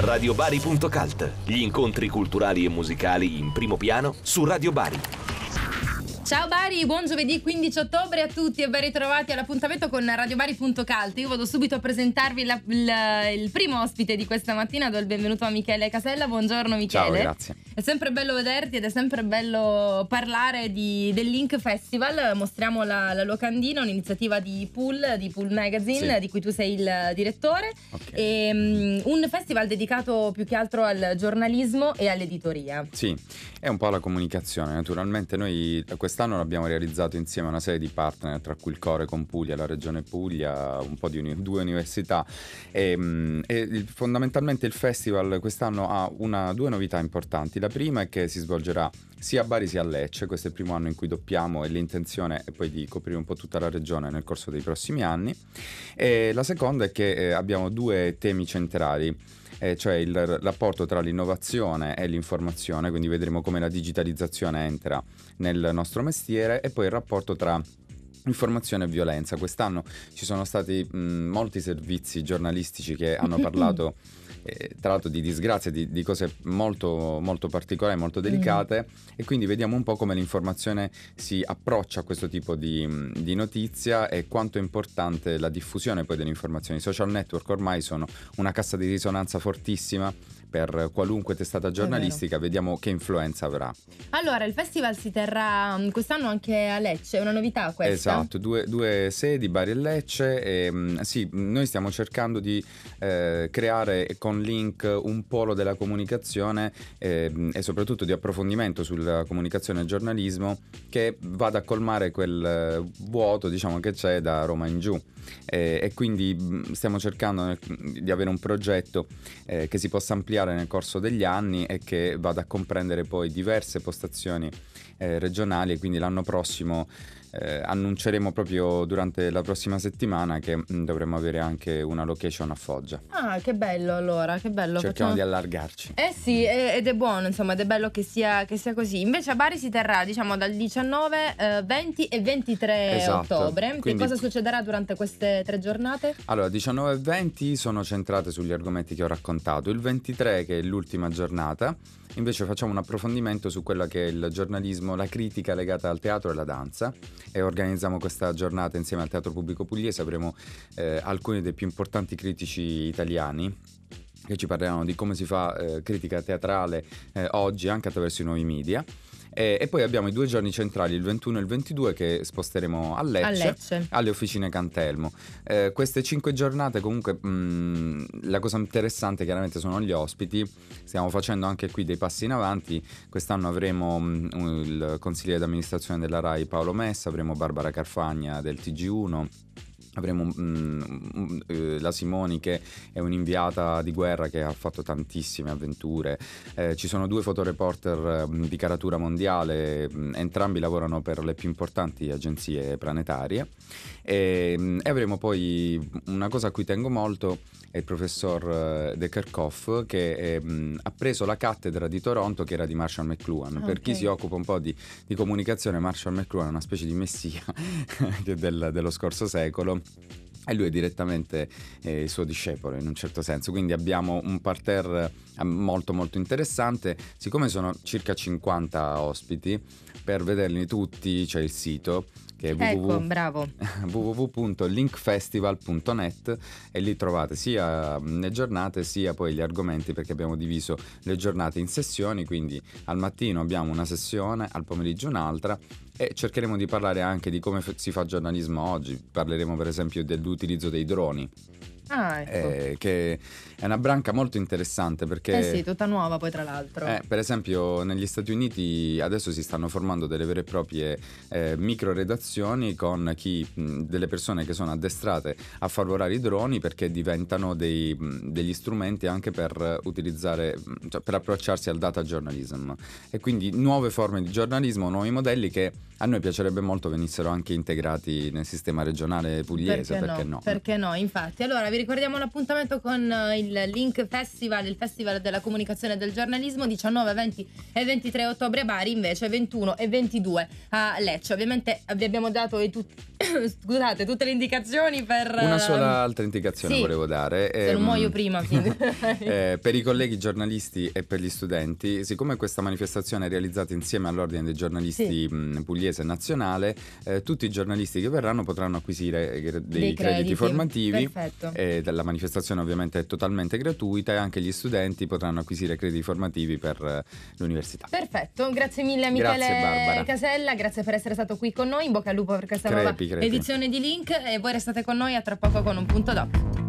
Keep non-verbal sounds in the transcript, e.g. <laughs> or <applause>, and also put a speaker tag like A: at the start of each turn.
A: Radiobari.cult. Gli incontri culturali e musicali in primo piano su Radio Bari.
B: Ciao Bari, buon giovedì 15 ottobre a tutti e ben ritrovati all'appuntamento con radiobari.calt. Io vado subito a presentarvi la, la, il primo ospite di questa mattina, do il benvenuto a Michele Casella. Buongiorno Michele. Ciao, grazie. È sempre bello vederti ed è sempre bello parlare di, del Link Festival. Mostriamo la, la locandina, un'iniziativa di Pool, di Pool Magazine, sì. di cui tu sei il direttore. Okay. E, um, un festival dedicato più che altro al giornalismo e
A: all'editoria. Sì, è un po' la comunicazione. Naturalmente noi eh, questa quest'anno abbiamo realizzato insieme a una serie di partner, tra cui il Core con Puglia, la Regione Puglia, un po' di uni- due università. Ehm, e, e, fondamentalmente il festival quest'anno ha una, due novità importanti. La prima è che si svolgerà sia a Bari sia a Lecce, questo è il primo anno in cui doppiamo e l'intenzione è poi di coprire un po' tutta la regione nel corso dei prossimi anni. E la seconda è che eh, abbiamo due temi centrali eh, cioè il rapporto tra l'innovazione e l'informazione, quindi vedremo come la digitalizzazione entra nel nostro mestiere e poi il rapporto tra informazione e violenza. Quest'anno ci sono stati mh, molti servizi giornalistici che hanno <laughs> parlato eh, tra l'altro di disgrazie, di, di cose molto, molto, particolari, molto delicate mm. e quindi vediamo un po' come l'informazione si approccia a questo tipo di, mm, di notizia e quanto è importante la diffusione poi delle informazioni. I social network ormai sono una cassa di risonanza fortissima per qualunque testata giornalistica, vediamo che influenza avrà.
B: Allora, il festival si terrà mm, quest'anno anche a Lecce, è una novità questa. Esatto,
A: due, due sedi, Bari e Lecce. E, mm, sì, noi stiamo cercando di eh, creare con Link un polo della comunicazione eh, e soprattutto di approfondimento sulla comunicazione e giornalismo che vada a colmare quel eh, vuoto diciamo, che c'è da Roma in giù. E, e quindi mm, stiamo cercando eh, di avere un progetto eh, che si possa ampliare studiare nel corso degli anni e che vada a comprendere poi diverse postazioni eh, regionali e quindi l'anno prossimo eh, annunceremo proprio durante la prossima settimana che mm, dovremo avere anche una location a Foggia.
B: Ah, che bello allora, che bello. Cerchiamo facciamo... di
A: allargarci.
B: Eh sì, mm. ed è buono, insomma, ed è bello che sia, che sia, così. Invece a Bari si terrà, diciamo, dal 19, eh, 20 e 23 esatto. ottobre. Quindi... Che cosa succederà durante queste tre giornate?
A: Allora, 19 e 20 sono centrate sugli argomenti che ho raccontato. Il 23, che è l'ultima giornata, invece facciamo un approfondimento su quella che è il giornalismo, la critica legata al teatro e alla danza e organizziamo questa giornata insieme al Teatro Pubblico Pugliese, avremo eh, alcuni dei più importanti critici italiani che ci parleranno di come si fa eh, critica teatrale eh, oggi anche attraverso i nuovi media e, eh, e, poi abbiamo i due giorni centrali, il 21 e il 22, che sposteremo a Lecce, a Lecce. alle officine Cantelmo. Eh, queste cinque giornate comunque mh, mm, la cosa interessante chiaramente sono gli ospiti, stiamo facendo anche qui dei passi in avanti, quest'anno avremo mh, mm, il consigliere d'amministrazione della RAI Paolo Messa, avremo Barbara Carfagna del TG1 Avremo mm, mm, eh, la Simoni che è un'inviata di guerra che ha fatto tantissime avventure. Eh, ci sono due fotoreporter mm, di caratura mondiale, entrambi lavorano per le più importanti agenzie planetarie. E, e avremo poi una cosa a cui tengo molto, è il professor eh, De Kerkhoff che è, ha preso la cattedra di Toronto che era di Marshall McLuhan. Okay. Per chi si occupa un po' di, di comunicazione, Marshall McLuhan è una specie di messia <laughs> del, dello scorso secolo e lui è direttamente eh, il suo discepolo in un certo senso, quindi abbiamo un parterre eh, molto molto interessante, siccome sono circa 50 ospiti, per vederli tutti c'è il sito che è ecco, www... <laughs> www.linkfestival.net e lì trovate sia le giornate sia poi gli argomenti perché abbiamo diviso le giornate in sessioni, quindi al mattino abbiamo una sessione, al pomeriggio un'altra e cercheremo di parlare anche di come si fa giornalismo oggi, parleremo per esempio dell'utilizzo dei droni. Ah, ecco. eh, che è una branca molto interessante perché... Eh sì,
B: tutta nuova poi tra l'altro. Eh,
A: per esempio negli Stati Uniti adesso si stanno formando delle vere e proprie eh, micro redazioni con chi, mh, delle persone che sono addestrate a far volare i droni perché diventano dei, mh, degli strumenti anche per utilizzare, cioè per approcciarsi al data journalism e quindi nuove forme di giornalismo, nuovi modelli che a noi piacerebbe molto venissero anche integrati nel sistema regionale pugliese, perché, perché no? no? Perché
B: no, infatti. Allora, vi ricordiamo l'appuntamento con eh, il Link Festival, il Festival della Comunicazione e del Giornalismo, 19, 20 e 23 ottobre a Bari, invece 21 e 22 a Lecce. Ovviamente vi abbiamo dato tu <coughs> scusate, tutte le indicazioni per... Una eh, sola
A: altra indicazione sì, volevo dare. Se eh, non muoio
B: prima. <laughs> eh,
A: per i colleghi giornalisti e per gli studenti, siccome questa manifestazione è realizzata insieme all'Ordine dei giornalisti sì. pugliese nazionale, eh, tutti i giornalisti che verranno potranno acquisire eh, dei, dei crediti, crediti, formativi. Perfetto. Eh, e la manifestazione ovviamente è totalmente gratuita e anche gli studenti potranno acquisire crediti formativi per eh, l'università.
B: Perfetto, grazie mille Michele grazie, Casella, grazie per essere stato qui con noi, in bocca al lupo per questa crepi, nuova crepi. edizione di Link e voi restate con noi a tra poco con un punto doc.